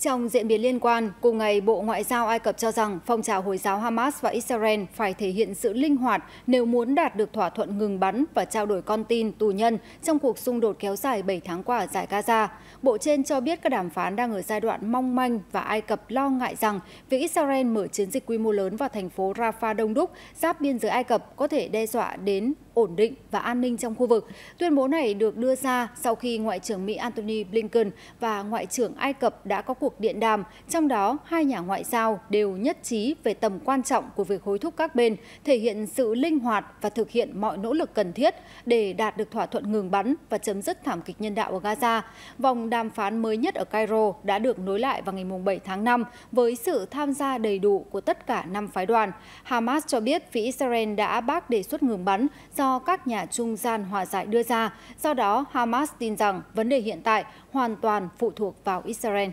Trong diễn biến liên quan, cùng ngày Bộ Ngoại giao Ai Cập cho rằng phong trào Hồi giáo Hamas và Israel phải thể hiện sự linh hoạt nếu muốn đạt được thỏa thuận ngừng bắn và trao đổi con tin, tù nhân trong cuộc xung đột kéo dài 7 tháng qua ở giải Gaza. Bộ trên cho biết các đàm phán đang ở giai đoạn mong manh và Ai Cập lo ngại rằng việc Israel mở chiến dịch quy mô lớn vào thành phố Rafah đông đúc giáp biên giới Ai Cập có thể đe dọa đến ổn định và an ninh trong khu vực. Tuyên bố này được đưa ra sau khi Ngoại trưởng Mỹ Antony Blinken và Ngoại trưởng Ai Cập đã có cuộc cuộc điện đàm, trong đó hai nhà ngoại giao đều nhất trí về tầm quan trọng của việc hối thúc các bên thể hiện sự linh hoạt và thực hiện mọi nỗ lực cần thiết để đạt được thỏa thuận ngừng bắn và chấm dứt thảm kịch nhân đạo ở Gaza. Vòng đàm phán mới nhất ở Cairo đã được nối lại vào ngày 7 tháng 5 với sự tham gia đầy đủ của tất cả năm phái đoàn. Hamas cho biết phía Israel đã bác đề xuất ngừng bắn do các nhà trung gian hòa giải đưa ra. Do đó, Hamas tin rằng vấn đề hiện tại hoàn toàn phụ thuộc vào Israel.